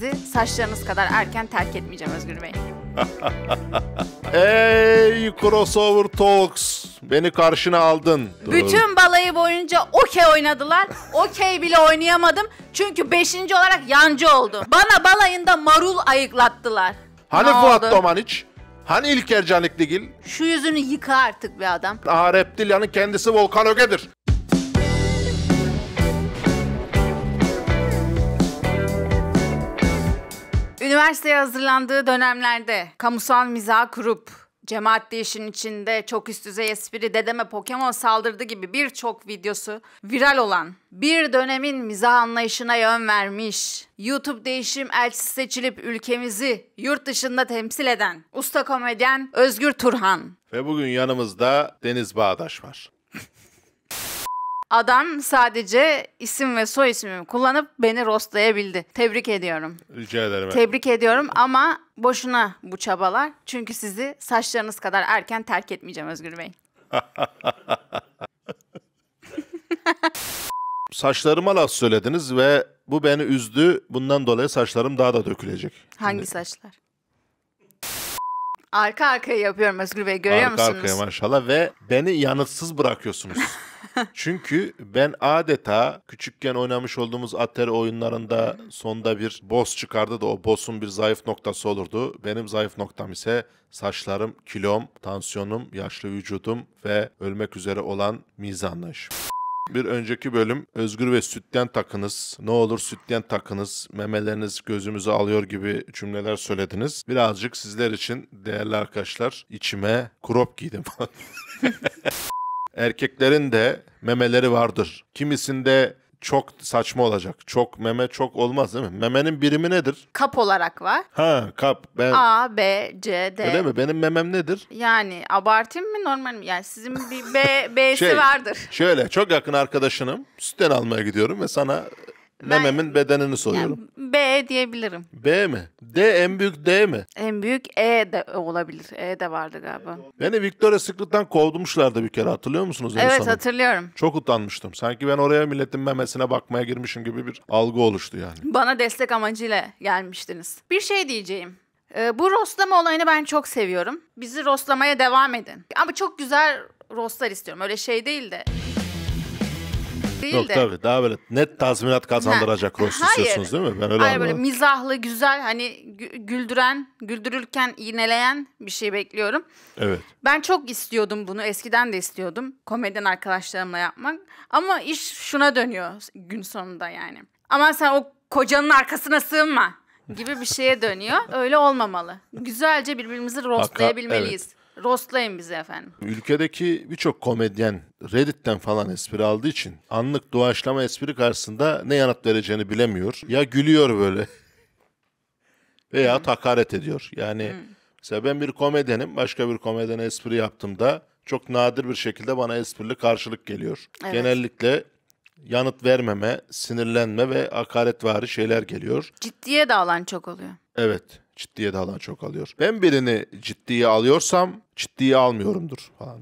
sizi saçlarınız kadar erken terk etmeyeceğim Özgür Bey. Hey crossover talks. Beni karşına aldın. Bütün balayı boyunca okey oynadılar. Okey bile oynayamadım. Çünkü beşinci olarak yancı oldum. Bana balayında marul ayıklattılar. Hani ne Fuat oldu? Domaniç? Hani İlker Canikligil? Şu yüzünü yıka artık bir adam. Arep Dilyan'ın kendisi Volkan Öge'dir. Üniversiteye hazırlandığı dönemlerde kamusal mizah kurup cemaat değişin içinde çok üst düzey espri dedeme Pokemon saldırdı gibi birçok videosu viral olan bir dönemin mizah anlayışına yön vermiş, YouTube değişim elçisi seçilip ülkemizi yurt dışında temsil eden usta komedyen Özgür Turhan. Ve bugün yanımızda Deniz Bağdaş var. Adam sadece isim ve soy ismimi kullanıp beni rostlayabildi. Tebrik ediyorum. Rica ederim. Tebrik ediyorum ama boşuna bu çabalar. Çünkü sizi saçlarınız kadar erken terk etmeyeceğim Özgür Bey. Saçlarıma laf söylediniz ve bu beni üzdü. Bundan dolayı saçlarım daha da dökülecek. Hangi Şimdi... saçlar? Arka arkaya yapıyorum Özgür Bey görüyor Arka musunuz? Arka arkaya maşallah ve beni yanıtsız bırakıyorsunuz. Çünkü ben adeta küçükken oynamış olduğumuz Atari oyunlarında sonda bir boss çıkardı da o boss'un bir zayıf noktası olurdu. Benim zayıf noktam ise saçlarım, kilom, tansiyonum, yaşlı vücudum ve ölmek üzere olan mizanlayışım. Bir önceki bölüm özgür ve sütten takınız. Ne olur sütten takınız. Memeleriniz gözümüzü alıyor gibi cümleler söylediniz. Birazcık sizler için değerli arkadaşlar içime krop giydim. erkeklerin de memeleri vardır. Kimisinde çok saçma olacak. Çok meme çok olmaz değil mi? Memenin birimi nedir? Kap olarak var. Ha kap. Ben... A, B, C, D. Öyle mi? Benim memem nedir? Yani abartayım mı normal mi? Yani sizin bir B, B'si şey, vardır. Şöyle çok yakın arkadaşınım. Sütten almaya gidiyorum ve sana Mememin bedenini soruyorum. Yani B diyebilirim. B mi? D en büyük D mi? En büyük E de olabilir. E de vardı galiba. Beni Victoria Secret'tan kovdumuşlardı bir kere hatırlıyor musunuz? Evet sanırım? hatırlıyorum. Çok utanmıştım. Sanki ben oraya milletin memesine bakmaya girmişim gibi bir algı oluştu yani. Bana destek amacıyla gelmiştiniz. Bir şey diyeceğim. Ee, bu roslama olayını ben çok seviyorum. Bizi roslamaya devam edin. Ama çok güzel rostlar istiyorum. Öyle şey değil de değil Yok, de. tabii daha böyle net tazminat kazandıracak rost istiyorsunuz değil mi? Ben öyle Hayır böyle mizahlı güzel hani güldüren, güldürürken iğneleyen bir şey bekliyorum. Evet. Ben çok istiyordum bunu eskiden de istiyordum komedyen arkadaşlarımla yapmak. Ama iş şuna dönüyor gün sonunda yani. Ama sen o kocanın arkasına sığınma gibi bir şeye dönüyor. Öyle olmamalı. Güzelce birbirimizi rostlayabilmeliyiz. Evet. Rostlayın bizi efendim. Ülkedeki birçok komedyen Reddit'ten falan espri aldığı için anlık doğaçlama espri karşısında ne yanıt vereceğini bilemiyor. Ya gülüyor böyle veya Hı. Hmm. hakaret ediyor. Yani Hı. Hmm. mesela ben bir komedyenim başka bir komedyene espri yaptığımda çok nadir bir şekilde bana esprili karşılık geliyor. Evet. Genellikle yanıt vermeme, sinirlenme ve hakaretvari şeyler geliyor. Ciddiye de alan çok oluyor. Evet ciddiye daha çok alıyor. Ben birini ciddiye alıyorsam ciddiye almıyorumdur falan.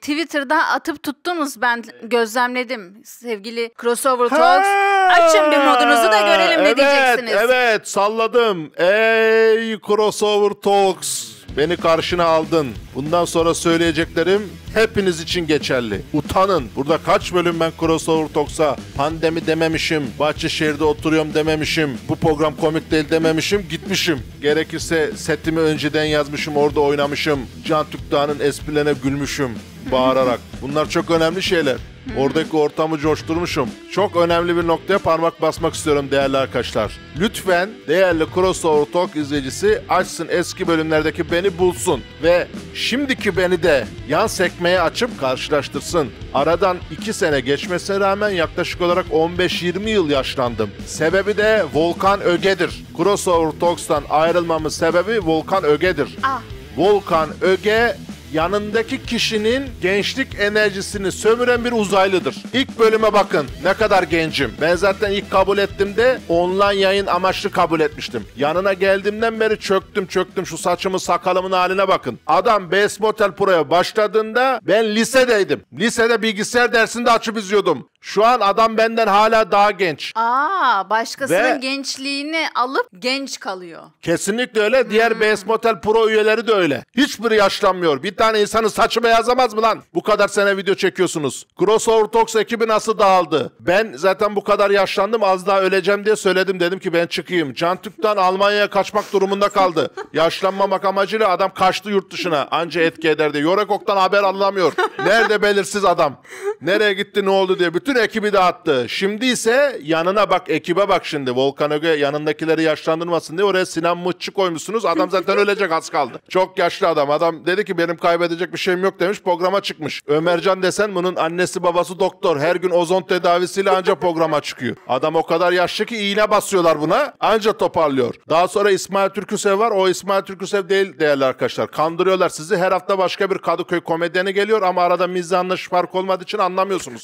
Twitter'da atıp tuttunuz ben gözlemledim sevgili Crossover Talks. Açın bir modunuzu da görelim ne evet, diyeceksiniz. Evet salladım. Ey crossover talks. Beni karşına aldın. Bundan sonra söyleyeceklerim hepiniz için geçerli. Utanın. Burada kaç bölüm ben Crossover Talks'a pandemi dememişim, Bahçeşehir'de oturuyorum dememişim, bu program komik değil dememişim, gitmişim. Gerekirse setimi önceden yazmışım, orada oynamışım. Can Tüktağ'ın esprilerine gülmüşüm bağırarak. Bunlar çok önemli şeyler. Oradaki ortamı coşturmuşum. Çok önemli bir noktaya parmak basmak istiyorum değerli arkadaşlar. Lütfen değerli Crossover Talk izleyicisi açsın eski bölümlerdeki beni bulsun ve şimdiki beni de yan sekmeye açıp karşılaştırsın. Aradan 2 sene geçmesine rağmen yaklaşık olarak 15-20 yıl yaşlandım. Sebebi de Volkan Öge'dir. Crossover Talks'tan ayrılmamın sebebi Volkan Öge'dir. Ah. Volkan Öge yanındaki kişinin gençlik enerjisini sömüren bir uzaylıdır. İlk bölüme bakın ne kadar gencim. Ben zaten ilk kabul ettim de online yayın amaçlı kabul etmiştim. Yanına geldiğimden beri çöktüm çöktüm şu saçımı sakalımın haline bakın. Adam Base Motel Pro'ya başladığında ben lisedeydim. Lisede bilgisayar dersinde açıp izliyordum. Şu an adam benden hala daha genç. Aa, başkasının Ve- gençliğini alıp genç kalıyor. Kesinlikle öyle. Diğer hmm. BS Motel Pro üyeleri de öyle. Hiçbiri yaşlanmıyor. Bir tane insanın saçı beyazlamaz mı lan? Bu kadar sene video çekiyorsunuz. Crossover Talks ekibi nasıl dağıldı? Ben zaten bu kadar yaşlandım az daha öleceğim diye söyledim. Dedim ki ben çıkayım. Can Türk'ten Almanya'ya kaçmak durumunda kaldı. Yaşlanmamak amacıyla adam kaçtı yurt dışına. Anca etki ederdi. Yorekok'tan haber alamıyor. Nerede belirsiz adam. Nereye gitti ne oldu diye. Bütün bütün ekibi dağıttı. Şimdi ise yanına bak ekibe bak şimdi. Volkan Öge yanındakileri yaşlandırmasın diye oraya Sinan Mıççı koymuşsunuz. Adam zaten ölecek az kaldı. Çok yaşlı adam. Adam dedi ki benim kaybedecek bir şeyim yok demiş programa çıkmış. Ömercan desen bunun annesi babası doktor. Her gün ozon tedavisiyle anca programa çıkıyor. Adam o kadar yaşlı ki iğne basıyorlar buna. Anca toparlıyor. Daha sonra İsmail Türküsev var. O İsmail Türküsev değil değerli arkadaşlar. Kandırıyorlar sizi. Her hafta başka bir Kadıköy komedyeni geliyor ama arada mizanla fark olmadığı için anlamıyorsunuz.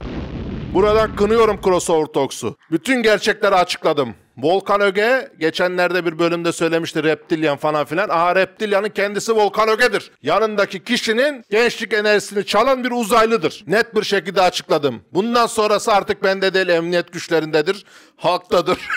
Buradan kınıyorum Crossover Talks'u. Bütün gerçekleri açıkladım. Volkan Öge geçenlerde bir bölümde söylemişti Reptilyan falan filan. Aha Reptilyan'ın kendisi Volkan Öge'dir. Yanındaki kişinin gençlik enerjisini çalan bir uzaylıdır. Net bir şekilde açıkladım. Bundan sonrası artık bende değil emniyet güçlerindedir. Halktadır.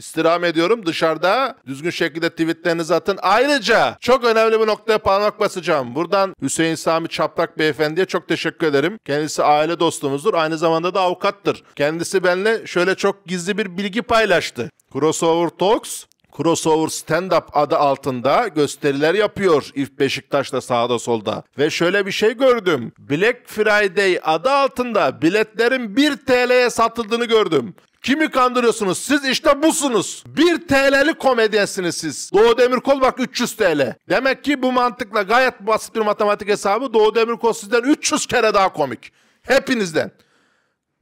İstirham ediyorum dışarıda düzgün şekilde tweetlerinizi atın. Ayrıca çok önemli bir noktaya parmak basacağım. Buradan Hüseyin Sami Çaprak beyefendiye çok teşekkür ederim. Kendisi aile dostumuzdur. Aynı zamanda da avukattır. Kendisi benimle şöyle çok gizli bir bilgi paylaştı. Crossover Talks crossover stand-up adı altında gösteriler yapıyor İF Beşiktaş'ta sağda solda. Ve şöyle bir şey gördüm. Black Friday adı altında biletlerin 1 TL'ye satıldığını gördüm. Kimi kandırıyorsunuz? Siz işte busunuz. 1 TL'lik komedyensiniz siz. Doğu Demirkol bak 300 TL. Demek ki bu mantıkla gayet basit bir matematik hesabı Doğu Demirkol sizden 300 kere daha komik. Hepinizden.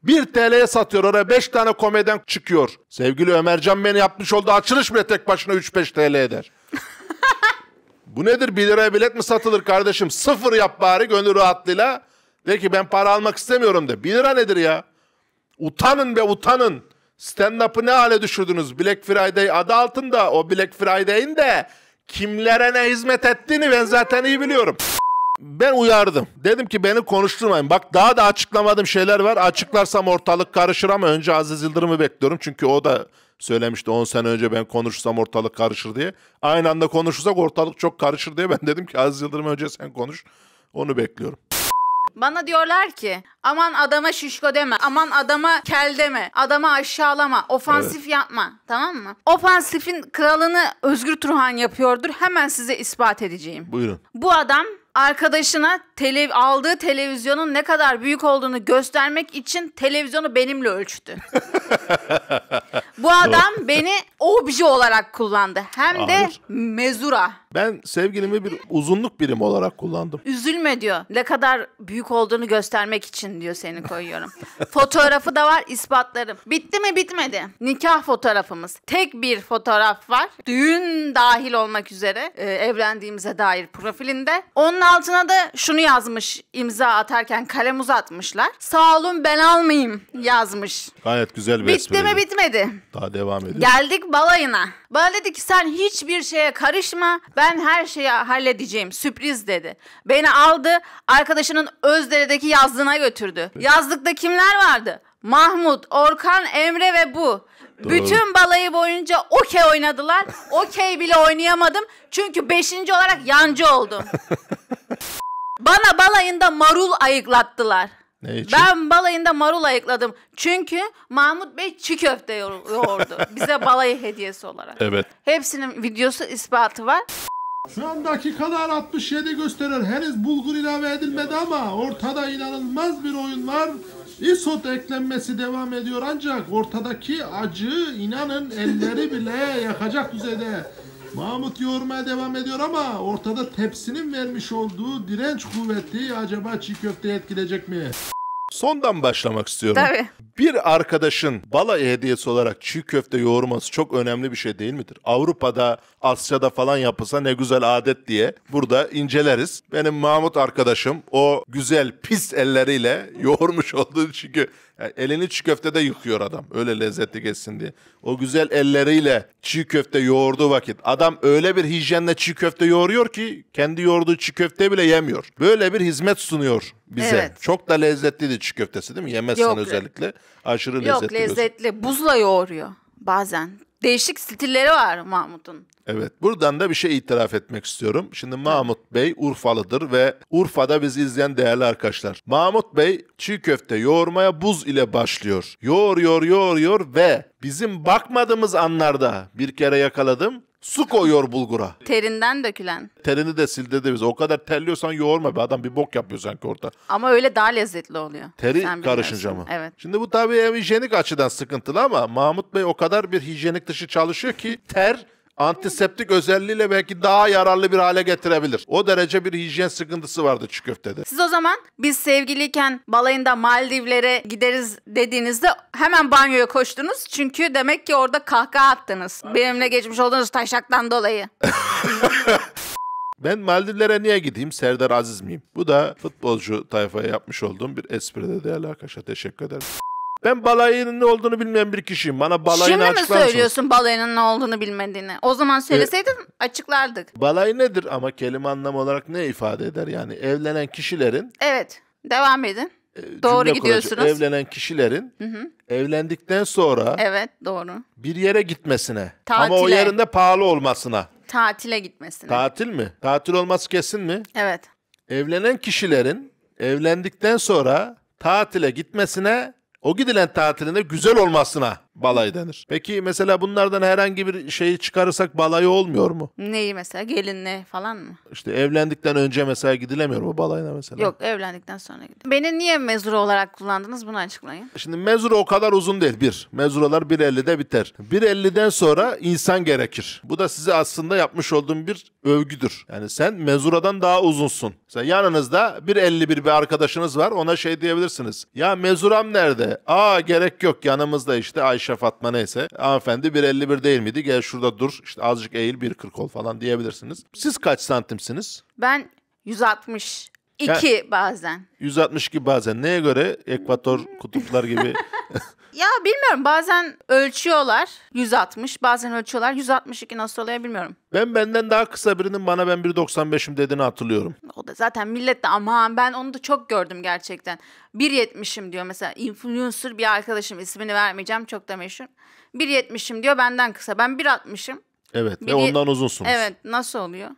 1 TL'ye satıyor oraya 5 tane komedyen çıkıyor. Sevgili Ömercan beni yapmış oldu açılış bile tek başına 3-5 TL eder. Bu nedir 1 liraya bilet mi satılır kardeşim? Sıfır yap bari gönül rahatlığıyla. De ki ben para almak istemiyorum de. 1 lira nedir ya? Utanın be utanın. Stand-up'ı ne hale düşürdünüz? Black Friday adı altında o Black Friday'in de kimlere ne hizmet ettiğini ben zaten iyi biliyorum. Ben uyardım. Dedim ki beni konuşturmayın. Bak daha da açıklamadığım şeyler var. Açıklarsam ortalık karışır ama önce Aziz Yıldırım'ı bekliyorum. Çünkü o da söylemişti 10 sene önce ben konuşsam ortalık karışır diye. Aynı anda konuşursak ortalık çok karışır diye ben dedim ki Aziz Yıldırım önce sen konuş. Onu bekliyorum. Bana diyorlar ki aman adama şişko deme, aman adama kel deme, adama aşağılama, ofansif evet. yapma tamam mı? Ofansifin kralını Özgür Turhan yapıyordur hemen size ispat edeceğim. Buyurun. Bu adam arkadaşına tele, aldığı televizyonun ne kadar büyük olduğunu göstermek için televizyonu benimle ölçtü. Bu adam beni obje olarak kullandı. Hem Hayır. de mezura. Ben sevgilimi bir uzunluk birimi olarak kullandım. Üzülme diyor. Ne kadar büyük olduğunu göstermek için diyor seni koyuyorum. Fotoğrafı da var ispatlarım. Bitti mi bitmedi. Nikah fotoğrafımız. Tek bir fotoğraf var. Düğün dahil olmak üzere e, evlendiğimize dair profilinde. Onun altına da şunu yazmış imza atarken kalem uzatmışlar. Sağ olun ben almayayım yazmış. Gayet güzel bir Bitti mi bitmedi. Daha devam ediyor. Geldik balayına. Bana dedi ki sen hiçbir şeye karışma. Ben her şeyi halledeceğim. Sürpriz dedi. Beni aldı. Arkadaşının Özdere'deki yazlığına götürdü. Evet. Yazlıkta kimler vardı? Mahmut, Orkan, Emre ve bu. Doğru. Bütün balayı boyunca okey oynadılar. okey bile oynayamadım. Çünkü beşinci olarak yancı oldum. Bana balayında marul ayıklattılar. Ne için? Ben balayında marula ekledim Çünkü Mahmut Bey çiğ köfte yoğurdu. Bize balayı hediyesi olarak. Evet. Hepsinin videosu ispatı var. Şu an dakikalar 67 gösterir. Henüz bulgur ilave edilmedi ama ortada inanılmaz bir oyun var. İsot eklenmesi devam ediyor ancak ortadaki acı inanın elleri bile yakacak düzeyde. Mahmut yoğurmaya devam ediyor ama ortada tepsinin vermiş olduğu direnç kuvveti acaba çiğ köfte etkileyecek mi? Sondan başlamak istiyorum. Tabii. Bir arkadaşın bala hediyesi olarak çiğ köfte yoğurması çok önemli bir şey değil midir? Avrupa'da, Asya'da falan yapılsa ne güzel adet diye burada inceleriz. Benim Mahmut arkadaşım o güzel pis elleriyle yoğurmuş olduğu çünkü yani e, elini çiğ köftede yıkıyor adam. Öyle lezzetli geçsin diye. O güzel elleriyle çiğ köfte yoğurduğu vakit. Adam öyle bir hijyenle çiğ köfte yoğuruyor ki kendi yoğurduğu çiğ köfte bile yemiyor. Böyle bir hizmet sunuyor bize. Evet. Çok da lezzetliydi çiğ köftesi değil mi? Yemezsen Yok. özellikle aşırı Yok, lezzetli. Yok lezzetli. Buzla yoğuruyor bazen. Değişik stilleri var Mahmut'un. Evet. Buradan da bir şey itiraf etmek istiyorum. Şimdi Mahmut Bey Urfalıdır ve Urfa'da bizi izleyen değerli arkadaşlar. Mahmut Bey çiğ köfte yoğurmaya buz ile başlıyor. Yoğur, yoğur, yoğur, yoğur ve bizim bakmadığımız anlarda bir kere yakaladım. Su koyuyor bulgura. Terinden dökülen. Terini de sildi dedi biz. O kadar terliyorsan yoğurma be adam bir bok yapıyor sanki orada. Ama öyle daha lezzetli oluyor. Teri Sen karışınca mı? Evet. Şimdi bu tabii hem hijyenik açıdan sıkıntılı ama Mahmut Bey o kadar bir hijyenik dışı çalışıyor ki ter antiseptik özelliğiyle belki daha yararlı bir hale getirebilir. O derece bir hijyen sıkıntısı vardı çiğ köftede. Siz o zaman biz sevgiliyken balayında Maldivlere gideriz dediğinizde hemen banyoya koştunuz. Çünkü demek ki orada kahkaha attınız. Benimle geçmiş olduğunuz taşaktan dolayı. Ben Maldivlere niye gideyim? Serdar Aziz miyim? Bu da futbolcu tayfaya yapmış olduğum bir espride değerli arkadaşlar. Teşekkür ederim. Ben balayının ne olduğunu bilmeyen bir kişiyim. Bana balayını Şimdi mi açıklar mısın? söylüyorsun balayının ne olduğunu bilmediğini? O zaman söyleseydin e, açıklardık. Balayı nedir ama kelime anlamı olarak ne ifade eder? Yani evlenen kişilerin Evet. Devam edin. e, Doğru kuracak, gidiyorsunuz. evlenen kişilerin Hı hı. evlendikten sonra Evet, doğru. bir yere gitmesine ama o yerinde pahalı olmasına. Tatile gitmesine. Tatil mi? Tatil olması kesin mi? evet. Evlenen kişilerin evlendikten sonra tatile gitmesine o gidilen tatilinde güzel olmasına Balayı denir. Peki mesela bunlardan herhangi bir şeyi çıkarırsak balay olmuyor mu? Neyi mesela gelinle falan mı? İşte evlendikten önce mesela gidilemiyor mu balayına mesela? Yok evlendikten sonra gidiyor. Beni niye mezura olarak kullandınız bunu açıklayın. Şimdi mezur o kadar uzun değil bir. Mezuralar 1.50'de biter. 1.50'den sonra insan gerekir. Bu da size aslında yapmış olduğum bir övgüdür. Yani sen mezuradan daha uzunsun. Mesela yanınızda 1.51 bir arkadaşınız var ona şey diyebilirsiniz. Ya mezuram nerede? Aa gerek yok yanımızda işte Ayşe Ayşe Fatma neyse hanımefendi 1.51 değil miydi? Gel şurada dur işte azıcık eğil 1.40 ol falan diyebilirsiniz. Siz kaç santimsiniz? Ben 160. İki ya, bazen. 162 bazen. Neye göre? Ekvator kutuplar gibi. ya bilmiyorum bazen ölçüyorlar 160 bazen ölçüyorlar 162 nasıl oluyor bilmiyorum. Ben benden daha kısa birinin bana ben 1.95'im dediğini hatırlıyorum. O da zaten millet de aman ben onu da çok gördüm gerçekten. 1.70'im diyor mesela influencer bir arkadaşım ismini vermeyeceğim çok da meşhur. 1.70'im diyor benden kısa ben 1.60'ım. Evet 1, ve ondan uzunsunuz. Evet nasıl oluyor?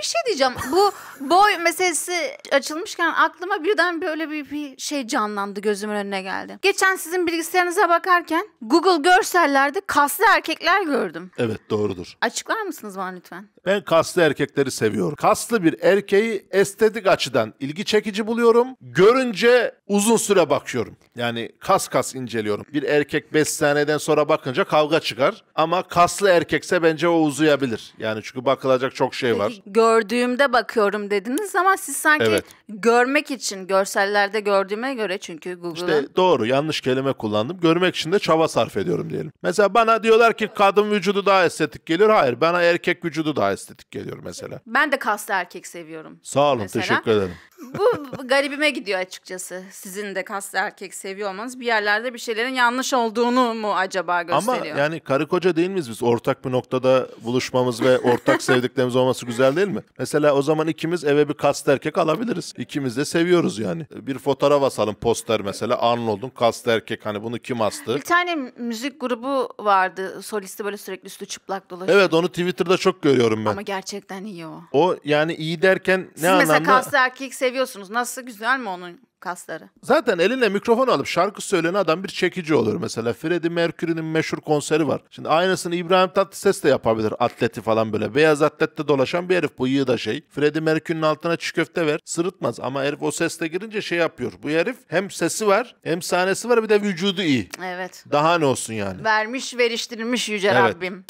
bir şey diyeceğim. Bu boy meselesi açılmışken aklıma birden böyle bir, bir şey canlandı gözümün önüne geldi. Geçen sizin bilgisayarınıza bakarken Google görsellerde kaslı erkekler gördüm. Evet doğrudur. Açıklar mısınız bana lütfen? Ben kaslı erkekleri seviyorum. Kaslı bir erkeği estetik açıdan ilgi çekici buluyorum. Görünce uzun süre bakıyorum. Yani kas kas inceliyorum. Bir erkek 5 saniyeden sonra bakınca kavga çıkar. Ama kaslı erkekse bence o uzayabilir. Yani çünkü bakılacak çok şey var. Peki, gör gördüğümde bakıyorum dediniz ama siz sanki evet. görmek için görsellerde gördüğüme göre çünkü Google'ın. İşte doğru yanlış kelime kullandım. Görmek için de çaba sarf ediyorum diyelim. Mesela bana diyorlar ki kadın vücudu daha estetik geliyor. Hayır bana erkek vücudu daha estetik geliyor mesela. Ben de kaslı erkek seviyorum. Sağ olun mesela. teşekkür ederim. Bu garibime gidiyor açıkçası. Sizin de kaslı erkek seviyor olmanız bir yerlerde bir şeylerin yanlış olduğunu mu acaba gösteriyor? Ama yani karı koca değil miyiz biz? Ortak bir noktada buluşmamız ve ortak sevdiklerimiz olması güzel değil mi? mi? Mesela o zaman ikimiz eve bir kaslı erkek alabiliriz. İkimiz de seviyoruz yani. Bir fotoğraf asalım poster mesela Arnold'un kaslı erkek hani bunu kim astı? Bir tane müzik grubu vardı. Solisti böyle sürekli üstü çıplak dolaşıyor. Evet onu Twitter'da çok görüyorum ben. Ama gerçekten iyi o. O yani iyi derken ne Siz anlamda? Siz mesela kaslı erkek seviyorsunuz. Nasıl güzel mi onun kasları. Zaten eline mikrofon alıp şarkı söyleyen adam bir çekici olur mesela. Freddie Mercury'nin meşhur konseri var. Şimdi aynısını İbrahim Tatlıses de yapabilir atleti falan böyle. Beyaz atlette dolaşan bir herif bu yığı da şey. Freddie Mercury'nin altına çiğ köfte ver sırıtmaz ama herif o sesle girince şey yapıyor. Bu herif hem sesi var hem sahnesi var bir de vücudu iyi. Evet. Daha ne olsun yani. Vermiş veriştirilmiş Yüce evet. Rabbim.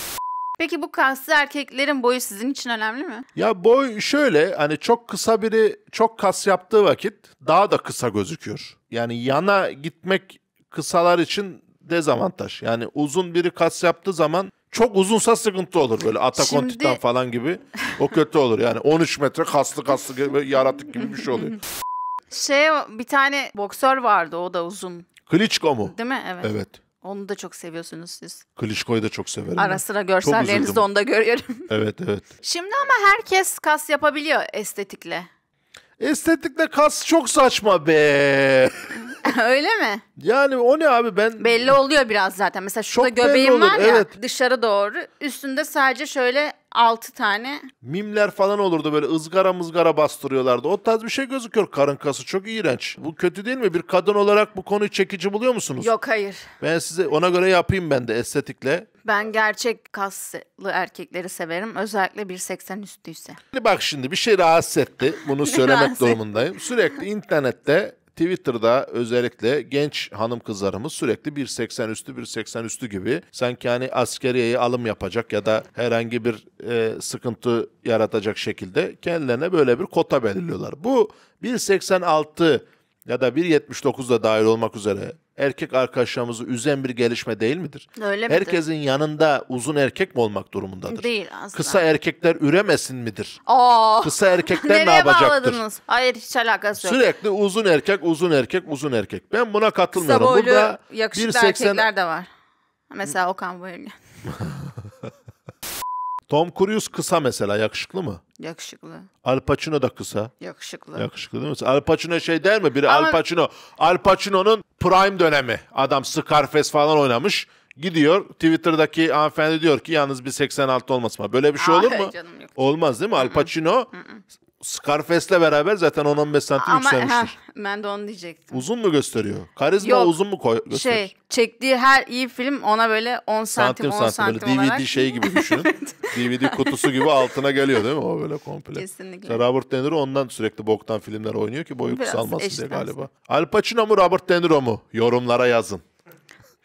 Peki bu kaslı erkeklerin boyu sizin için önemli mi? Ya boy şöyle hani çok kısa biri çok kas yaptığı vakit daha da kısa gözüküyor. Yani yana gitmek kısalar için dezavantaj. Yani uzun biri kas yaptığı zaman çok uzunsa sıkıntı olur böyle atakontitan Şimdi... falan gibi. O kötü olur yani 13 metre kaslı kaslı yaratık gibi bir şey oluyor. Şey bir tane boksör vardı o da uzun. Kliçko mu? Değil mi? Evet. Evet. Onu da çok seviyorsunuz siz. Klişko'yu da çok severim. Ara sıra görsellerinizde onu da görüyorum. evet evet. Şimdi ama herkes kas yapabiliyor estetikle. Estetikle kas çok saçma be. Öyle mi? Yani o ne abi ben... Belli oluyor biraz zaten. Mesela şurada çok göbeğim var ya evet. dışarı doğru. Üstünde sadece şöyle 6 tane. Mimler falan olurdu böyle ızgara mızgara bastırıyorlardı. O tarz bir şey gözüküyor. Karın kası çok iğrenç. Bu kötü değil mi? Bir kadın olarak bu konuyu çekici buluyor musunuz? Yok hayır. Ben size ona göre yapayım ben de estetikle. Ben gerçek kaslı erkekleri severim. Özellikle bir 1.80 üstüyse. Bak şimdi bir şey rahatsız etti. Bunu söylemek durumundayım. Sürekli internette Twitter'da özellikle genç hanım kızlarımız sürekli bir 80 üstü bir 80 üstü gibi sanki hani askeriyeye alım yapacak ya da herhangi bir e, sıkıntı yaratacak şekilde kendilerine böyle bir kota belirliyorlar. Bu 1.86 ya da 179'da da dahil olmak üzere erkek arkadaşlarımızı üzen bir gelişme değil midir? Öyle midir? Herkesin yanında uzun erkek mi olmak durumundadır? Değil aslında. Kısa erkekler üremesin midir? Oo. Kısa erkekler ne yapacaktır? Bağladınız? Hayır hiç alakası yok. Sürekli uzun erkek, uzun erkek, uzun erkek. Ben buna katılmıyorum. Kısa boylu, Burada yakışıklı 1, erkekler de var. Mesela Okan Bayülgen. Tom Cruise kısa mesela yakışıklı mı? Yakışıklı. Al Pacino da kısa. Yakışıklı. Yakışıklı değil mi? Al Pacino şey der mi? Biri Ama... Al Pacino. Al Pacino'nun prime dönemi. Adam Scarface falan oynamış. Gidiyor Twitter'daki hanımefendi diyor ki yalnız bir 86 olmasın. Böyle bir şey Aa, olur mu? Canım yok. Olmaz değil mi? Al Pacino Scarface'le beraber zaten 10-15 santim Ama, yükselmiştir. Heh, ben de onu diyecektim. Uzun mu gösteriyor? Karizma Yok, uzun mu koy gösteriyor? Şey, çektiği her iyi film ona böyle 10 santim, santim 10 santim, santim böyle olarak... DVD şey gibi düşünün. DVD kutusu gibi altına geliyor değil mi? O böyle komple. Kesinlikle. İşte Robert De Niro ondan sürekli boktan filmler oynuyor ki boyu kısalmasın diye galiba. Al Pacino mu Robert De Niro mu? Yorumlara yazın.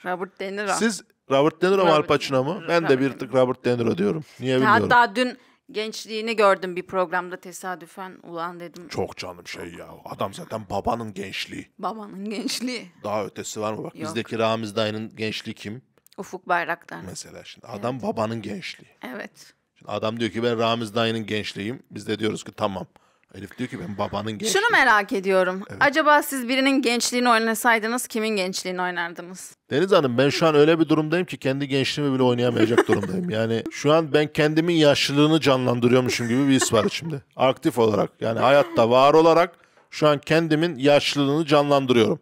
Robert De Niro. Siz Robert De Niro mu Al Pacino mu? Ben Robert de bir tık Robert De Niro diyorum. Niye bilmiyorum. Hatta dün gençliğini gördüm bir programda tesadüfen. Ulan dedim. Çok canım şey ya. Adam zaten babanın gençliği. Babanın gençliği. Daha ötesi var mı? Bak Yok. bizdeki Ramiz dayının gençliği kim? Ufuk Bayraktar. Mesela şimdi adam evet. babanın gençliği. Evet. Şimdi adam diyor ki ben Ramiz dayının gençliğim. Biz de diyoruz ki tamam. Elif diyor ki ben babanın gençliği. Şunu merak ediyorum. Evet. Acaba siz birinin gençliğini oynasaydınız kimin gençliğini oynardınız? Deniz Hanım ben şu an öyle bir durumdayım ki kendi gençliğimi bile oynayamayacak durumdayım. Yani şu an ben kendimin yaşlılığını canlandırıyormuşum gibi bir his var içimde. Aktif olarak yani hayatta var olarak şu an kendimin yaşlılığını canlandırıyorum.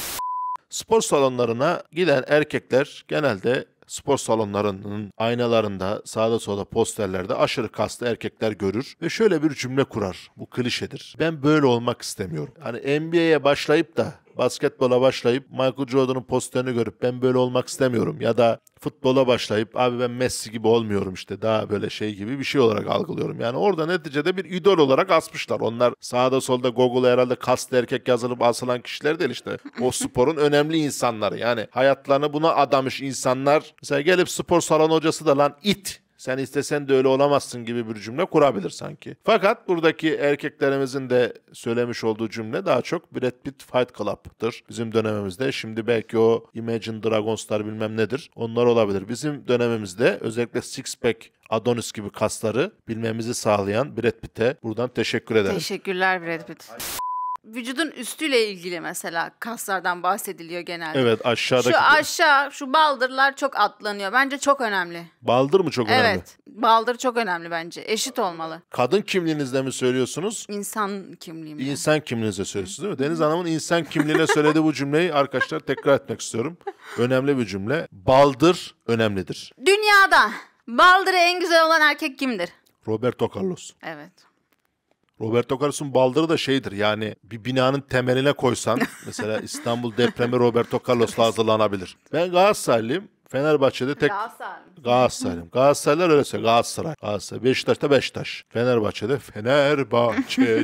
Spor salonlarına giden erkekler genelde spor salonlarının aynalarında sağda solda posterlerde aşırı kaslı erkekler görür ve şöyle bir cümle kurar. Bu klişedir. Ben böyle olmak istemiyorum. Hani NBA'ye başlayıp da basketbola başlayıp Michael Jordan'ın posterini görüp ben böyle olmak istemiyorum ya da futbola başlayıp abi ben Messi gibi olmuyorum işte daha böyle şey gibi bir şey olarak algılıyorum. Yani orada neticede bir idol olarak asmışlar. Onlar sağda solda Google'a herhalde kaslı erkek yazılıp asılan kişiler değil işte. O sporun önemli insanları yani hayatlarını buna adamış insanlar. Mesela gelip spor salonu hocası da lan it sen istesen de öyle olamazsın gibi bir cümle kurabilir sanki. Fakat buradaki erkeklerimizin de söylemiş olduğu cümle daha çok Brad Pitt Fight Club'dır. Bizim dönemimizde şimdi belki o Imagine Dragons'lar bilmem nedir onlar olabilir. Bizim dönemimizde özellikle Six Pack Adonis gibi kasları bilmemizi sağlayan Brad Pitt'e buradan teşekkür ederim. Teşekkürler Brad Pitt vücudun üstüyle ilgili mesela kaslardan bahsediliyor genelde. Evet aşağıdaki. Şu aşağı şu baldırlar çok atlanıyor. Bence çok önemli. Baldır mı çok önemli? Evet. Baldır çok önemli bence. Eşit olmalı. Kadın kimliğinizle mi söylüyorsunuz? İnsan kimliğimle. İnsan kimliğinizle söylüyorsunuz değil mi? Deniz Hanım'ın insan kimliğine söylediği bu cümleyi arkadaşlar tekrar etmek istiyorum. Önemli bir cümle. Baldır önemlidir. Dünyada baldırı en güzel olan erkek kimdir? Roberto Carlos. Evet. Roberto Carlos'un baldırı da şeydir yani bir binanın temeline koysan mesela İstanbul depremi Roberto Carlos'la hazırlanabilir. Ben Galatasaraylıyım. Fenerbahçe'de tek Galatasaray'ım. Galatasaraylar öyle söylüyor. Galatasaray. Galatasaray. Beşiktaş'ta Beşiktaş. Fenerbahçe'de Fenerbahçe.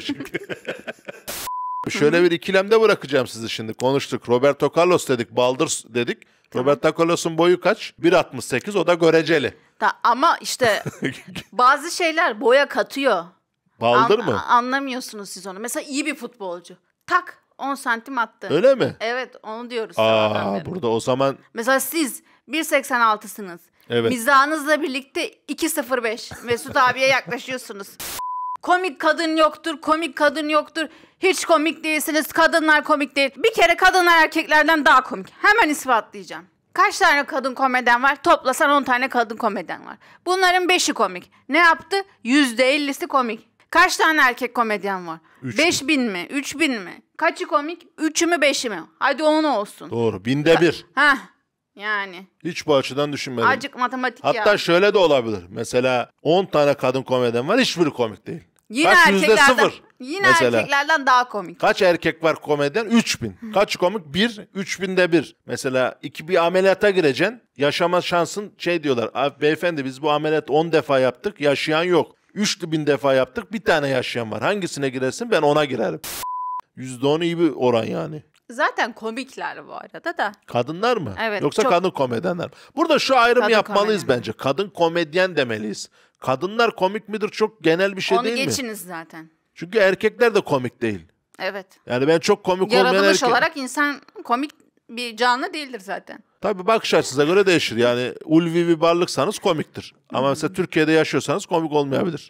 Şöyle bir ikilemde bırakacağım sizi şimdi. Konuştuk. Roberto Carlos dedik. Baldır dedik. Tamam. Roberto Carlos'un boyu kaç? 1.68. O da göreceli. Ta, ama işte bazı şeyler boya katıyor. Baldır An- mı? Anlamıyorsunuz siz onu. Mesela iyi bir futbolcu. Tak 10 santim attı. Öyle mi? Evet onu diyoruz. Aa burada o zaman. Mesela siz 1.86'sınız. Evet. Mizahınızla birlikte 2.05 Mesut abiye yaklaşıyorsunuz. komik kadın yoktur, komik kadın yoktur. Hiç komik değilsiniz, kadınlar komik değil. Bir kere kadınlar erkeklerden daha komik. Hemen ispatlayacağım. Kaç tane kadın komeden var? Toplasan 10 tane kadın komeden var. Bunların 5'i komik. Ne yaptı? %50'si komik. Kaç tane erkek komedyen var? Üç bin mi? Üç bin mi? Kaçı komik? Üçü mü beşi mi? Hadi on olsun. Doğru. Binde bir. Ha. Yani. Hiç bu açıdan düşünmedim. Acık matematik Hatta ya. şöyle de olabilir. Mesela 10 tane kadın komedyen var hiçbiri komik değil. Yine Kaç yüzde sıfır. Yine mesela. erkeklerden daha komik. Kaç erkek var komedyen? 3000. Kaç komik? 1. 3000'de 1. Mesela iki bir ameliyata gireceksin. Yaşama şansın şey diyorlar. Beyefendi biz bu ameliyat 10 defa yaptık. Yaşayan yok. Üç bin defa yaptık bir tane yaşayan var. Hangisine giresin ben ona girerim. %10 iyi bir oran yani. Zaten komikler bu arada da. Kadınlar mı? Evet. Yoksa çok... kadın komedyenler Burada şu ayrımı kadın yapmalıyız komedyen. bence. Kadın komedyen demeliyiz. Kadınlar komik midir çok genel bir şey Onu değil mi? Onu geçiniz zaten. Çünkü erkekler de komik değil. Evet. Yani ben çok komik Yaratılış olmayan erkek... olarak insan komik bir canlı değildir zaten. Tabii bakış açısına göre değişir. Yani ulvi bir varlıksanız komiktir. Ama mesela Türkiye'de yaşıyorsanız komik olmayabilir.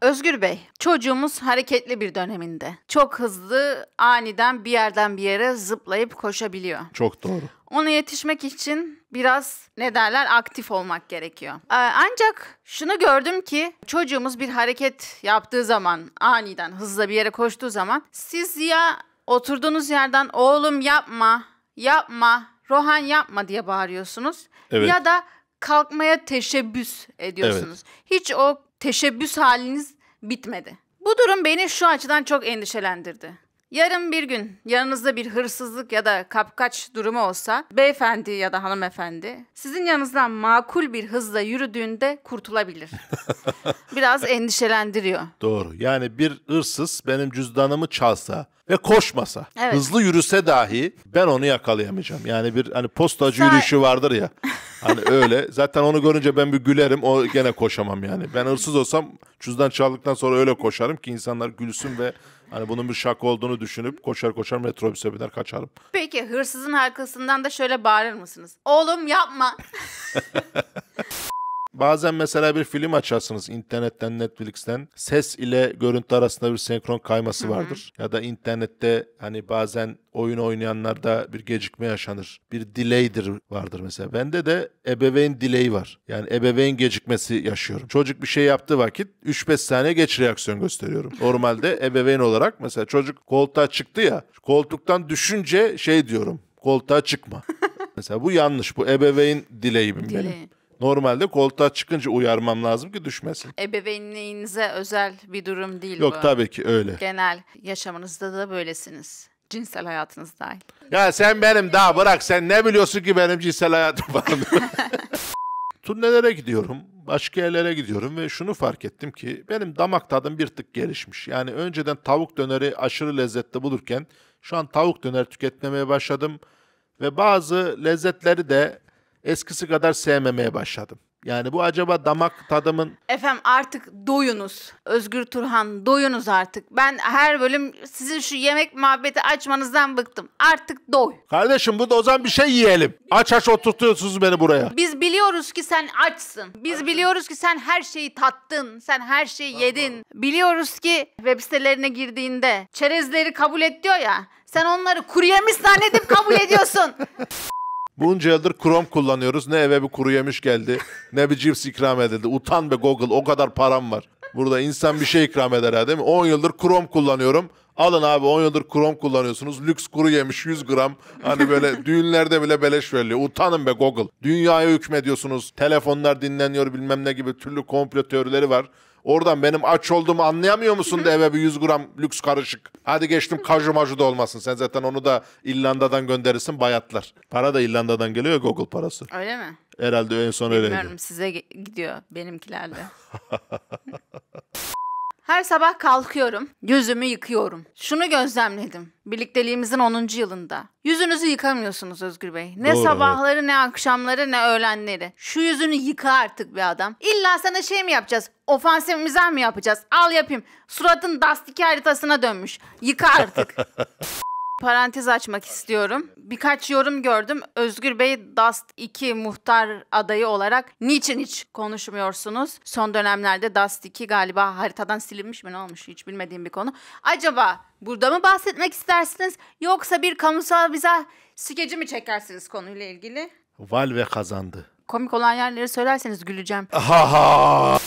Özgür Bey, çocuğumuz hareketli bir döneminde. Çok hızlı, aniden bir yerden bir yere zıplayıp koşabiliyor. Çok doğru. Ona yetişmek için biraz ne derler aktif olmak gerekiyor. Ee, ancak şunu gördüm ki çocuğumuz bir hareket yaptığı zaman aniden hızla bir yere koştuğu zaman siz ya oturduğunuz yerden oğlum yapma yapma Rohan yapma diye bağırıyorsunuz. Evet. Ya da kalkmaya teşebbüs ediyorsunuz. Evet. Hiç o teşebbüs haliniz bitmedi. Bu durum beni şu açıdan çok endişelendirdi. Yarın bir gün yanınızda bir hırsızlık ya da kapkaç durumu olsa beyefendi ya da hanımefendi sizin yanınızdan makul bir hızla yürüdüğünde kurtulabilir. Biraz endişelendiriyor. Doğru. Yani bir hırsız benim cüzdanımı çalsa ve koşmasa, Evet. hızlı yürüse dahi ben onu yakalayamayacağım. Yani bir hani postacı Sa- yürüyüşü vardır ya. Hani öyle. Zaten onu görünce ben bir gülerim. O gene koşamam yani. Ben hırsız olsam cüzdan çaldıktan sonra öyle koşarım ki insanlar gülsün ve Hani bunun bir şak olduğunu düşünüp koşar koşar metrobüse biner kaçarım. Peki hırsızın arkasından da şöyle bağırır mısınız? Oğlum yapma. Bazen mesela bir film açarsınız internetten, Netflix'ten. Ses ile görüntü arasında bir senkron kayması vardır. Hı hı. Ya da internette hani bazen oyun oynayanlarda bir gecikme yaşanır. Bir delay'dir vardır mesela. Bende de ebeveyn delay var. Yani ebeveyn gecikmesi yaşıyorum. Çocuk bir şey yaptığı vakit 3-5 saniye geç reaksiyon gösteriyorum. Normalde ebeveyn olarak mesela çocuk koltuğa çıktı ya. Koltuktan düşünce şey diyorum. Koltuğa çıkma. Mesela bu yanlış. Bu ebeveyn dileğim benim. Normalde koltuğa çıkınca uyarmam lazım ki düşmesin. Ebeveynliğinize özel bir durum değil Yok, bu. Yok tabii ki öyle. Genel yaşamınızda da böylesiniz. Cinsel hayatınız dahil. Ya sen benim daha bırak sen ne biliyorsun ki benim cinsel hayatım var. Turnelere gidiyorum, başka yerlere gidiyorum ve şunu fark ettim ki benim damak tadım bir tık gelişmiş. Yani önceden tavuk döneri aşırı lezzetli bulurken şu an tavuk döner tüketmemeye başladım. Ve bazı lezzetleri de eskisi kadar sevmemeye başladım. Yani bu acaba damak tadımın... Efendim artık doyunuz. Özgür Turhan doyunuz artık. Ben her bölüm sizin şu yemek muhabbeti açmanızdan bıktım. Artık doy. Kardeşim bu da o zaman bir şey yiyelim. Aç aç oturtuyorsunuz beni buraya. Biz biliyoruz ki sen açsın. Biz biliyoruz ki sen her şeyi tattın. Sen her şeyi yedin. Biliyoruz ki web sitelerine girdiğinde çerezleri kabul et diyor ya. Sen onları kuru yemiş zannedip kabul ediyorsun. Bunca yıldır Chrome kullanıyoruz. Ne eve bir kuru yemiş geldi ne bir cips ikram edildi. Utan be Google o kadar param var. Burada insan bir şey ikram eder ha değil mi? 10 yıldır Chrome kullanıyorum. Alın abi 10 yıldır Chrome kullanıyorsunuz. Lüks kuru yemiş 100 gram. Hani böyle düğünlerde bile beleş veriliyor. Utanın be Google. Dünyaya hükmediyorsunuz. Telefonlar dinleniyor bilmem ne gibi türlü komplo teorileri var. Oradan benim aç olduğumu anlayamıyor musun da eve bir 100 gram lüks karışık. Hadi geçtim kaju maju da olmasın. Sen zaten onu da İrlanda'dan gönderirsin bayatlar. Para da İrlanda'dan geliyor Google parası. Öyle mi? Herhalde en son öyle. Bilmiyorum öyleydi. size gidiyor benimkilerle. Her sabah kalkıyorum, yüzümü yıkıyorum. Şunu gözlemledim. Birlikteliğimizin 10. yılında. Yüzünüzü yıkamıyorsunuz Özgür Bey. Ne Doğru, sabahları evet. ne akşamları ne öğlenleri. Şu yüzünü yıka artık bir adam. İlla sana şey mi yapacağız? Ofansif mizah mı yapacağız? Al yapayım. Suratın dastiki haritasına dönmüş. Yıka artık. Parantez açmak istiyorum. Birkaç yorum gördüm. Özgür Bey Dust 2 muhtar adayı olarak niçin hiç konuşmuyorsunuz? Son dönemlerde Dust 2 galiba haritadan silinmiş mi ne olmuş hiç bilmediğim bir konu. Acaba burada mı bahsetmek istersiniz yoksa bir kamusal bize skeci mi çekersiniz konuyla ilgili? Valve kazandı. Komik olan yerleri söylerseniz güleceğim. Ha ha.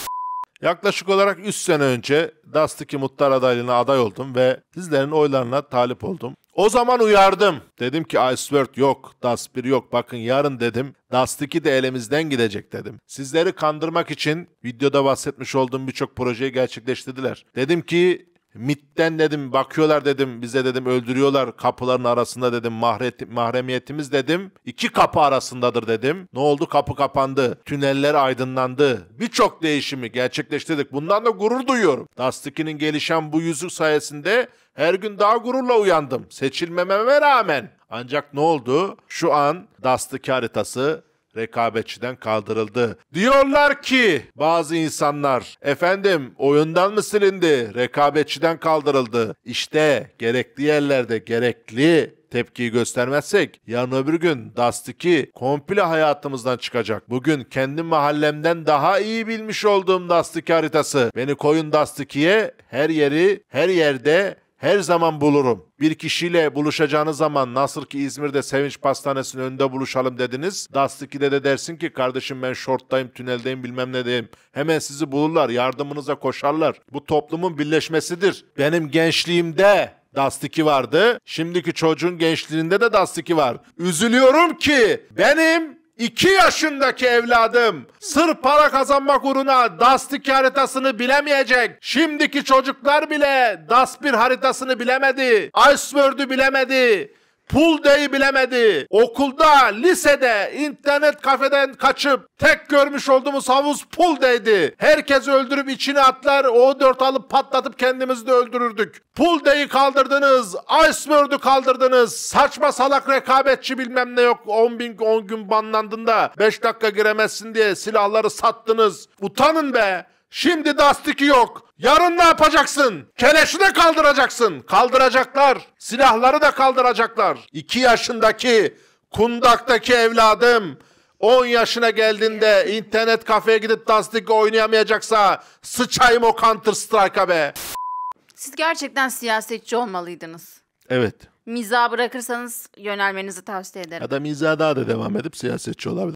Yaklaşık olarak 3 sene önce Dust 2 Muhtar adaylığına aday oldum ve sizlerin oylarına talip oldum. O zaman uyardım. Dedim ki Iceworld yok, Dust 1 yok. Bakın yarın dedim. Dust 2 de elimizden gidecek dedim. Sizleri kandırmak için videoda bahsetmiş olduğum birçok projeyi gerçekleştirdiler. Dedim ki MIT'ten dedim bakıyorlar dedim bize dedim öldürüyorlar kapıların arasında dedim mahret, mahremiyetimiz dedim iki kapı arasındadır dedim. Ne oldu kapı kapandı tüneller aydınlandı birçok değişimi gerçekleştirdik bundan da gurur duyuyorum. Dastiki'nin gelişen bu yüzük sayesinde her gün daha gururla uyandım seçilmememe rağmen. Ancak ne oldu? Şu an dastık haritası rekabetçiden kaldırıldı. Diyorlar ki bazı insanlar efendim oyundan mı silindi? Rekabetçiden kaldırıldı. İşte gerekli yerlerde gerekli tepkiyi göstermezsek yarın öbür gün dastiki komple hayatımızdan çıkacak. Bugün kendi mahallemden daha iyi bilmiş olduğum Dust haritası. Beni koyun dastikiye her yeri her yerde her zaman bulurum. Bir kişiyle buluşacağınız zaman nasıl ki İzmir'de Sevinç Pastanesi'nin önünde buluşalım dediniz. Dastiki'de de dersin ki kardeşim ben şorttayım, tüneldeyim bilmem ne diyeyim. Hemen sizi bulurlar, yardımınıza koşarlar. Bu toplumun birleşmesidir. Benim gençliğimde Dastiki vardı. Şimdiki çocuğun gençliğinde de Dastiki var. Üzülüyorum ki benim İki yaşındaki evladım sırf para kazanmak uğruna DAS iki haritasını bilemeyecek. Şimdiki çocuklar bile DAS bir haritasını bilemedi. Iceberg'ü bilemedi pul deyi bilemedi. Okulda, lisede, internet kafeden kaçıp tek görmüş olduğumuz havuz pul değdi. Herkes öldürüp içine atlar, O4 alıp patlatıp kendimizi de öldürürdük. Pul deyi kaldırdınız, Iceberg'ü kaldırdınız. Saçma salak rekabetçi bilmem ne yok. 10 bin 10 gün banlandığında 5 dakika giremezsin diye silahları sattınız. Utanın be. Şimdi dastiki yok. Yarın ne yapacaksın? Keleşi de kaldıracaksın. Kaldıracaklar. Silahları da kaldıracaklar. İki yaşındaki kundaktaki evladım 10 yaşına geldiğinde internet kafeye gidip dastik oynayamayacaksa sıçayım o Counter Strike'a be. Siz gerçekten siyasetçi olmalıydınız. Evet. Miza bırakırsanız yönelmenizi tavsiye ederim. Ya da miza daha da devam edip siyasetçi olabilir.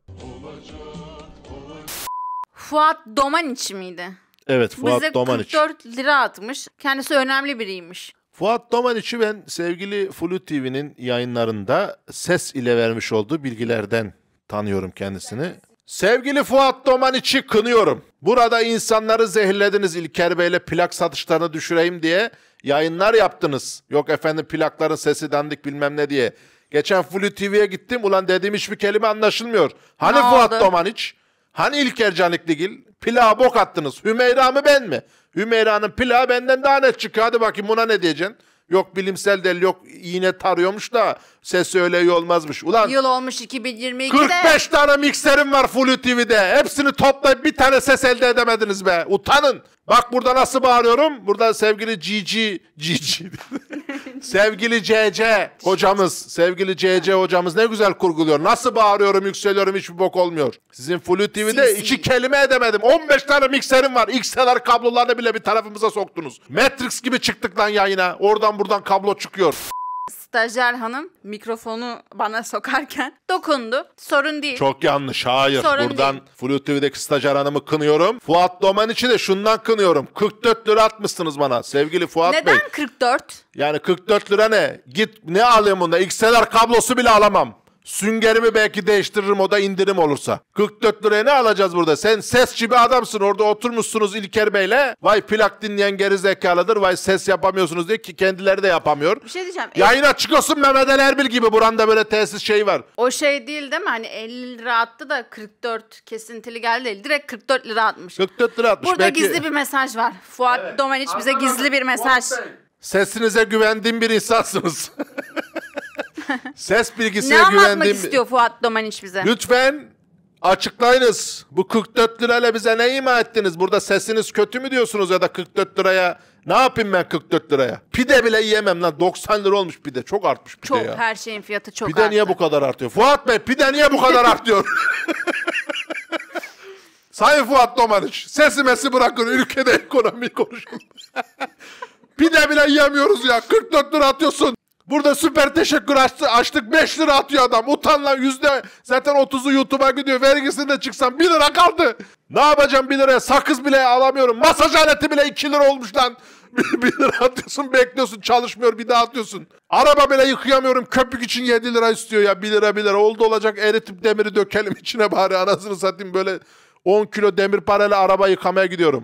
Fuat Domaniç miydi? Evet Fuat Bize Domaniç. Bize 44 lira atmış. Kendisi önemli biriymiş. Fuat Domaniç'i ben sevgili Flu TV'nin yayınlarında ses ile vermiş olduğu bilgilerden tanıyorum kendisini. Sevgili Fuat Domaniç'i kınıyorum. Burada insanları zehirlediniz İlker Bey'le plak satışlarını düşüreyim diye yayınlar yaptınız. Yok efendim plakların sesi dandik bilmem ne diye. Geçen Flu TV'ye gittim ulan dediğim hiçbir kelime anlaşılmıyor. Hani ne Fuat oldu? Domaniç? Hani İlker Canikligil? Pilağa bok attınız. Hümeyra mı ben mi? Hümeyra'nın pilağı benden daha net çıkıyor. Hadi bakayım buna ne diyeceksin? Yok bilimsel del yok iğne tarıyormuş da ses öyle iyi olmazmış. Ulan Yıl olmuş 2022'de. 45 tane mikserim var Flu TV'de. Hepsini toplayıp bir tane ses elde edemediniz be. Utanın. Bak burada nasıl bağırıyorum? Burada sevgili Cici, Cici, sevgili CC hocamız, sevgili CC hocamız ne güzel kurguluyor. Nasıl bağırıyorum, yükseliyorum hiçbir bok olmuyor. Sizin Flu TV'de Sisi. iki kelime edemedim. 15 tane mikserim var. XLR kablolarını bile bir tarafımıza soktunuz. Matrix gibi çıktık lan yayına. Oradan buradan kablo çıkıyor stajyer hanım mikrofonu bana sokarken dokundu. Sorun değil. Çok yanlış. Hayır. Sorun Buradan değil. Flu TV'deki stajyer hanımı kınıyorum. Fuat Doman için de şundan kınıyorum. 44 lira atmışsınız bana sevgili Fuat Neden Bey. Neden 44? Yani 44 lira ne? Git ne alayım bunda? XLR kablosu bile alamam. Süngerimi belki değiştiririm o da indirim olursa. 44 liraya ne alacağız burada? Sen ses gibi adamsın orada oturmuşsunuz İlker Bey'le. Vay plak dinleyen geri zekalıdır. Vay ses yapamıyorsunuz diye ki kendileri de yapamıyor. Bir şey diyeceğim. Yayına e... çıkıyorsun Mehmet Ali Erbil gibi. Buranda böyle tesis şeyi var. O şey değil değil mi? Hani 50 lira attı da 44 kesintili geldi değil. Direkt 44 lira atmış. 44 lira atmış. Burada belki... gizli bir mesaj var. Fuat evet. Domeniç bize gizli bir mesaj. Sesinize güvendiğim bir insansınız. Ses bilgisine ne güvendiğim... Ne anlatmak istiyor Fuat Domaniç bize? Lütfen açıklayınız. Bu 44 lirayla bize ne ima ettiniz? Burada sesiniz kötü mü diyorsunuz ya da 44 liraya ne yapayım ben 44 liraya? Pide bile yiyemem lan. 90 lira olmuş pide. Çok artmış pide çok, ya. Çok her şeyin fiyatı çok pide arttı. Pide niye bu kadar artıyor? Fuat Bey pide niye bu kadar artıyor? Sayın Fuat Domaniç sesimesi bırakın ülkede ekonomi konuşun. pide bile yiyemiyoruz ya. 44 lira atıyorsun. Burada süper teşekkür açtı, açtık 5 lira atıyor adam. Utan lan yüzde zaten 30'u YouTube'a gidiyor. Vergisini de çıksam 1 lira kaldı. Ne yapacağım 1 liraya? Sakız bile alamıyorum. Masaj aleti bile 2 lira olmuş lan. 1 lira atıyorsun bekliyorsun çalışmıyor bir daha atıyorsun. Araba bile yıkayamıyorum köpük için 7 lira istiyor ya 1 lira 1 lira. Oldu olacak eritip demiri dökelim içine bari anasını satayım böyle 10 kilo demir parayla araba yıkamaya gidiyorum.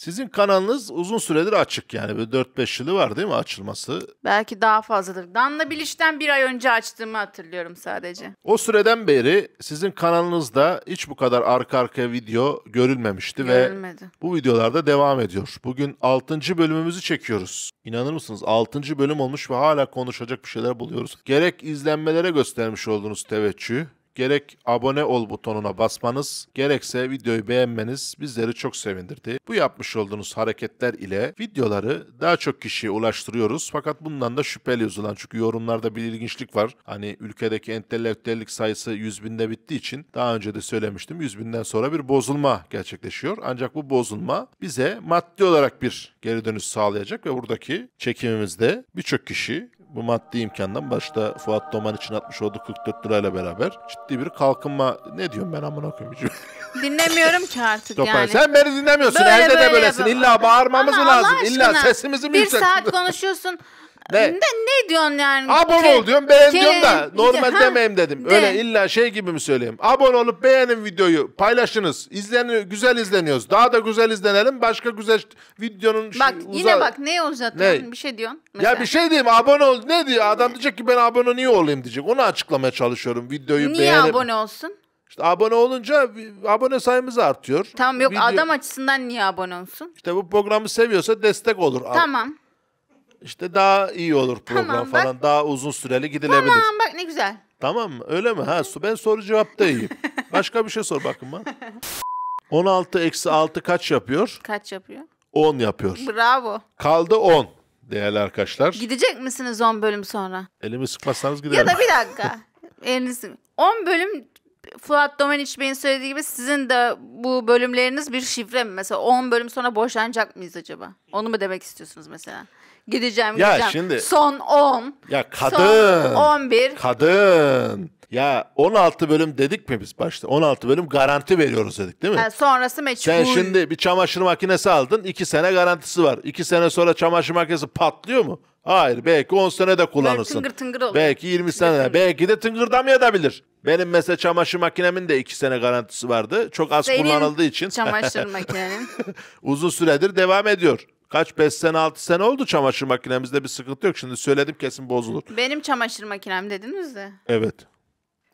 Sizin kanalınız uzun süredir açık yani böyle 4-5 yılı var değil mi açılması? Belki daha fazladır. Danla Biliş'ten bir ay önce açtığımı hatırlıyorum sadece. O süreden beri sizin kanalınızda hiç bu kadar arka arkaya video görülmemişti Görülmedi. ve bu videolarda devam ediyor. Bugün 6. bölümümüzü çekiyoruz. İnanır mısınız 6. bölüm olmuş ve hala konuşacak bir şeyler buluyoruz. Gerek izlenmelere göstermiş olduğunuz teveccühü Gerek abone ol butonuna basmanız, gerekse videoyu beğenmeniz bizleri çok sevindirdi. Bu yapmış olduğunuz hareketler ile videoları daha çok kişiye ulaştırıyoruz. Fakat bundan da şüpheliyiz ulan. Çünkü yorumlarda bir ilginçlik var. Hani ülkedeki entelektüellik sayısı 100 binde bittiği için daha önce de söylemiştim 100 binden sonra bir bozulma gerçekleşiyor. Ancak bu bozulma bize maddi olarak bir geri dönüş sağlayacak ve buradaki çekimimizde birçok kişi bu maddi imkandan başta Fuat Doman için atmış oldu 44 lirayla beraber ciddi bir kalkınma ne diyorum ben amına koyayım. Dinlemiyorum ki artık Topar. yani. Sen beni dinlemiyorsun. Böyle, Evde böyle de böylesin. Yapalım. İlla bağırmamız Ama lazım? Aşkına, İlla sesimizi mi Bir saat konuşuyorsun. Ne? ne? Ne diyorsun yani? Abone ol diyorum beğen diyorum da normal demeyeyim dedim. De. Öyle illa şey gibi mi söyleyeyim? Abone olup beğenin videoyu paylaşınız. İzleniyor, güzel izleniyoruz. Daha da güzel izlenelim. Başka güzel videonun şey Bak uza... yine bak ne uzatıyorsun? Ne? Bir şey diyorsun. Mesela. Ya bir şey diyeyim abone ol. Ne diyor? Adam diyecek ki ben abone niye olayım diyecek. Onu açıklamaya çalışıyorum. Videoyu niye beğenip. Niye abone olsun? İşte abone olunca abone sayımız artıyor. Tamam yok Video... adam açısından niye abone olsun? İşte bu programı seviyorsa destek olur. Tamam. İşte daha iyi olur program Tamam, bak. falan. Daha uzun süreli gidilebilir. Tamam bak ne güzel. mı? Öyle mi? Ha su- ben soru cevapta iyiyim. Başka bir şey sor bakın bana. 16 eksi 6 kaç yapıyor? Kaç yapıyor? 10 yapıyor. Bravo. Kaldı 10 değerli arkadaşlar. Gidecek misiniz 10 bölüm sonra? Elimi sıkmazsanız giderim. Ya da bir dakika. Elinizi. 10 bölüm Fuat Domeniç Bey'in söylediği gibi sizin de bu bölümleriniz bir şifre mi? Mesela 10 bölüm sonra boşanacak mıyız acaba? Onu mu demek istiyorsunuz mesela? Gideceğim ya gideceğim. Şimdi, son 10. Ya kadın. Son 11. Kadın. Ya 16 bölüm dedik mi biz başta? 16 bölüm garanti veriyoruz dedik değil mi? Ha, sonrası meçhul. Sen şimdi bir çamaşır makinesi aldın. 2 sene garantisi var. 2 sene sonra çamaşır makinesi patlıyor mu? Hayır belki 10 sene de kullanırsın. tıngır tıngır olur. Belki 20 sene tıngır. belki de tıngırdamayabilir. Benim mesela çamaşır makinemin de 2 sene garantisi vardı. Çok az Senin kullanıldığı için. çamaşır makinenin. uzun süredir devam ediyor kaç 5 sene 6 sene oldu çamaşır makinemizde bir sıkıntı yok. Şimdi söyledim kesin bozulur. Benim çamaşır makinem dediniz de. Evet.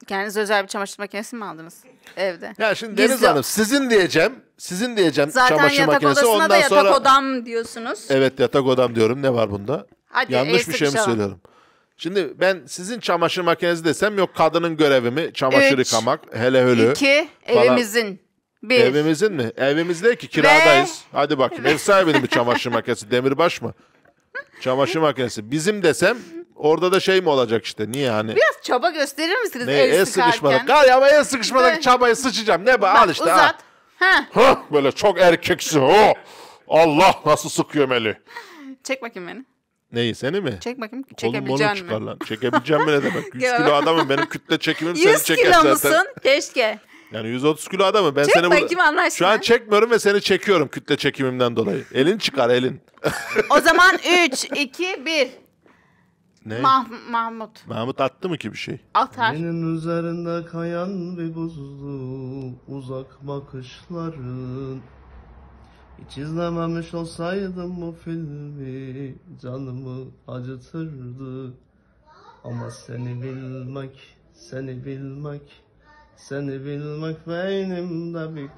Kendiniz özel bir çamaşır makinesi mi aldınız evde? Ya şimdi Deniz Gizli. Hanım sizin diyeceğim. Sizin diyeceğim Zaten çamaşır yatak odasına Ondan da yatak sonra... odam diyorsunuz. Evet yatak odam diyorum. Ne var bunda? Hadi, Yanlış bir şey mi söylüyorum? Şimdi ben sizin çamaşır makinesi desem yok kadının görevi mi? Çamaşır Üç, yıkamak. Hele hölü. İki falan. evimizin. Bir. Evimizin mi? Evimiz değil ki kiradayız. Ve... Hadi bakayım ev sahibinin mi çamaşır makinesi? Demirbaş mı? Çamaşır makinesi. Bizim desem orada da şey mi olacak işte? Niye hani? Biraz çaba gösterir misiniz ne, el, el sıkışmadık. Gel ya el sıkışmadık çabayı sıçacağım. Ne be al işte. Uzat. Ha. Ha. Böyle çok erkeksi. Oh. Allah nasıl sıkıyor Meli. Çek bakayım beni. Neyi seni mi? Çek bakayım. Çekebileceğim mi? çıkar lan. Çekebileceğim mi ne demek? 100 kilo adamım benim kütle çekimim seni çeker zaten. 100 kilo musun? Keşke. Yani 130 kilo adamı ben Çek seni bakayım burada... Şu an çekmiyorum ve seni çekiyorum kütle çekimimden dolayı. Elin çıkar elin. o zaman 3, 2, 1. Ne? Mah Mahmut. Mahmut attı mı ki bir şey? Atar. Benim üzerinde kayan bir buzlu uzak bakışların hiç izlememiş olsaydım bu filmi canımı acıtırdı. Ama seni bilmek, seni bilmek seni bilmek beynimde bir